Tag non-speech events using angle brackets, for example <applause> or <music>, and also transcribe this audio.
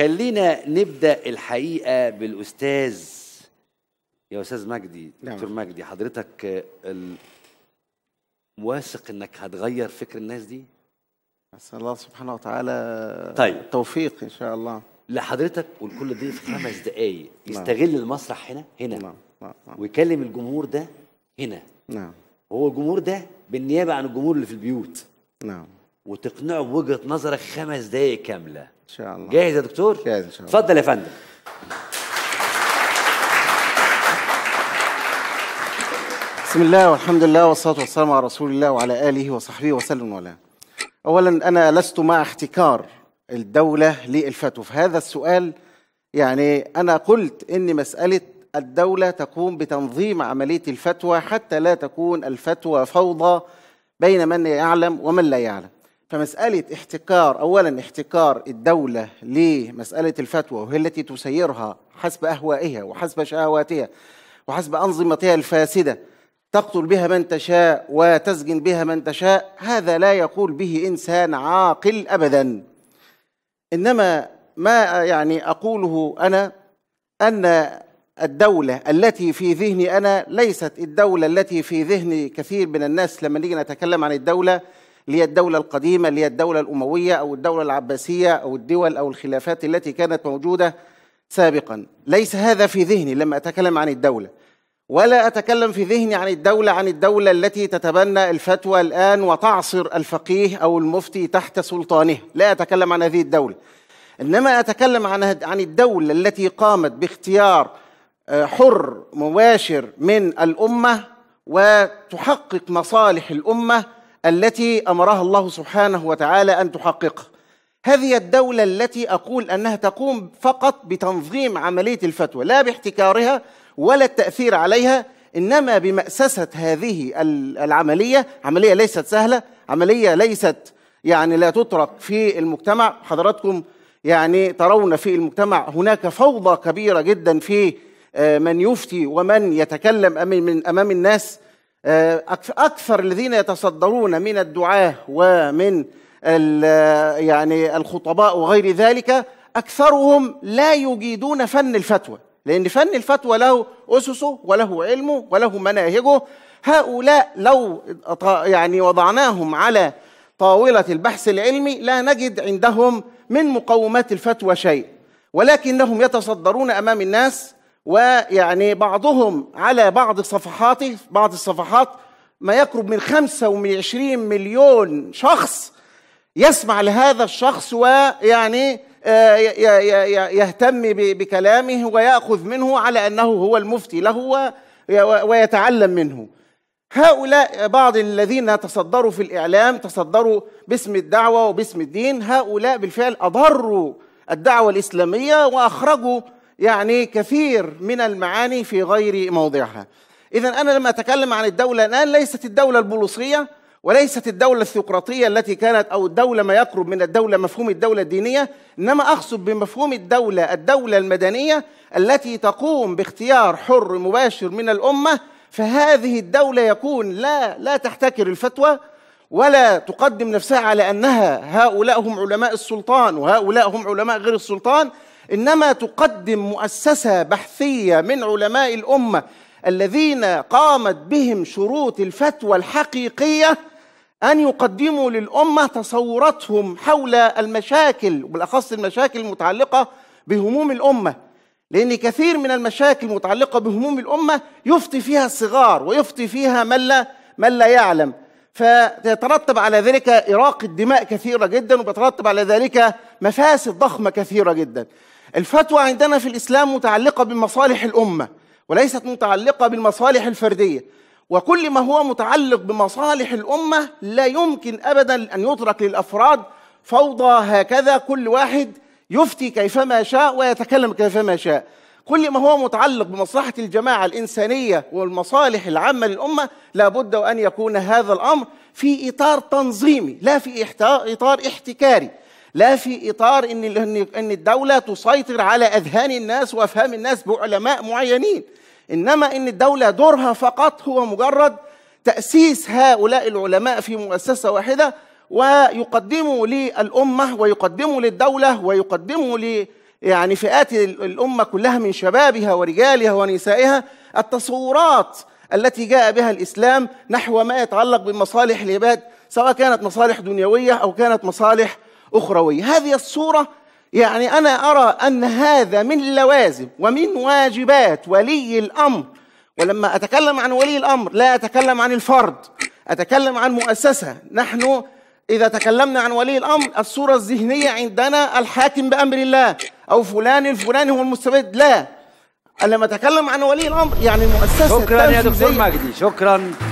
خلينا نبدا الحقيقه بالاستاذ يا استاذ مجدي نعم. دكتور مجدي حضرتك آه، واثق انك هتغير فكر الناس دي اسال الله سبحانه وتعالى طيب التوفيق ان شاء الله لحضرتك ولكل ضيف خمس <laughs> دقائق نعم. يستغل المسرح هنا هنا نعم،, نعم. نعم. ويكلم الجمهور ده هنا نعم هو الجمهور ده بالنيابه عن الجمهور اللي في البيوت نعم وتقنعه بوجهه نظرك خمس دقائق كامله شاء الله جاهز يا دكتور؟ جاهز ان شاء الله اتفضل يا فندم بسم الله والحمد لله والصلاة والسلام على رسول الله وعلى آله وصحبه وسلم ولا أولا أنا لست مع احتكار الدولة للفتوى فهذا السؤال يعني أنا قلت إن مسألة الدولة تقوم بتنظيم عملية الفتوى حتى لا تكون الفتوى فوضى بين من يعلم ومن لا يعلم فمسألة احتكار أولا احتكار الدولة لمسألة الفتوى وهي التي تسيرها حسب أهوائها وحسب شهواتها وحسب أنظمتها الفاسدة تقتل بها من تشاء وتسجن بها من تشاء هذا لا يقول به إنسان عاقل أبدا إنما ما يعني أقوله أنا أن الدولة التي في ذهني أنا ليست الدولة التي في ذهن كثير من الناس لما نيجي نتكلم عن الدولة اللي هي الدولة القديمة اللي هي الدولة الأموية أو الدولة العباسية أو الدول أو الخلافات التي كانت موجودة سابقا ليس هذا في ذهني لما أتكلم عن الدولة ولا أتكلم في ذهني عن الدولة عن الدولة التي تتبنى الفتوى الآن وتعصر الفقيه أو المفتي تحت سلطانه لا أتكلم عن هذه الدولة إنما أتكلم عن عن الدولة التي قامت باختيار آه، حر مباشر من الأمة وتحقق مصالح الأمة التي امرها الله سبحانه وتعالى ان تحققها هذه الدولة التي أقول أنها تقوم فقط بتنظيم عملية الفتوى لا باحتكارها ولا التأثير عليها إنما بمأسسة هذه العملية عملية ليست سهلة عملية ليست يعني لا تترك في المجتمع حضراتكم يعني ترون في المجتمع هناك فوضى كبيرة جدا في آه، من يفتي ومن يتكلم أمام الناس آه، اكثر الذين يتصدرون من الدعاه ومن يعني الخطباء وغير ذلك اكثرهم لا يجيدون فن الفتوى لان فن الفتوى له اسسه وله علمه وله مناهجه هؤلاء لو يعني وضعناهم على طاوله البحث العلمي لا نجد عندهم من مقومات الفتوى شيء ولكنهم يتصدرون امام الناس ويعني بعضهم على بعض صفحاته بعض الصفحات ما يقرب من 25 مليون شخص يسمع لهذا الشخص ويعني آه، يهتم بكلامه ويأخذ منه على أنه هو المفتي له ويتعلم منه هؤلاء بعض الذين تصدروا في الإعلام تصدروا باسم الدعوة وباسم الدين هؤلاء بالفعل أضروا الدعوة الإسلامية وأخرجوا يعني كثير من المعاني في غير موضعها إذا أنا لما أتكلم عن الدولة الآن ليست الدولة البولوصية وليست الدولة الثيوقراطية التي كانت أو الدولة ما يقرب من الدولة مفهوم الدولة الدينية إنما أقصد بمفهوم الدولة الدولة المدنية التي تقوم باختيار حر مباشر من الأمة فهذه الدولة يكون لا لا تحتكر الفتوى ولا تقدم نفسها على أنها هؤلاء هم علماء السلطان وهؤلاء هم علماء غير السلطان انما تقدم مؤسسه بحثيه من علماء الامه الذين قامت بهم شروط الفتوى الحقيقيه ان يقدموا للامه تصوراتهم حول المشاكل وبالاخص المشاكل المتعلقه بهموم الامه لان كثير من المشاكل المتعلقه بهموم الامه يفتي فيها الصغار ويفتي فيها من لا من لا يعلم فيترتب على ذلك إراقة دماء كثيرة جدا وبيترتب على ذلك مفاسد ضخمة كثيرة جدا الفتوى عندنا في الإسلام متعلقة بمصالح الأمة وليست متعلقة بالمصالح الفردية وكل ما هو متعلق بمصالح الأمة لا يمكن أبدا أن يترك للأفراد فوضى هكذا كل واحد يفتي كيفما شاء ويتكلم كيفما شاء كل ما هو متعلق بمصلحة الجماعة الإنسانية والمصالح العامة للأمة لابد وأن يكون هذا الأمر في إطار تنظيمي لا في إطار احتكاري لا في اطار ان ان الدوله تسيطر على اذهان الناس وافهام الناس بعلماء معينين انما ان الدوله دورها فقط هو مجرد تاسيس هؤلاء العلماء في مؤسسه واحده ويقدموا للامه ويقدموا للدوله ويقدموا ل يعني فئات الامه كلها من شبابها ورجالها ونسائها التصورات التي جاء بها الاسلام نحو ما يتعلق بمصالح العباد سواء كانت مصالح دنيويه او كانت مصالح أخروية هذه الصورة يعني أنا أرى أن هذا من لوازم ومن واجبات ولي الأمر ولما أتكلم عن ولي الأمر لا أتكلم عن الفرد أتكلم عن مؤسسة نحن إذا تكلمنا عن ولي الأمر الصورة الذهنية عندنا الحاكم بأمر الله أو فلان الفلاني هو المستبد لا لما أتكلم عن ولي الأمر يعني المؤسسة شكرا يا دكتور مجدي شكرا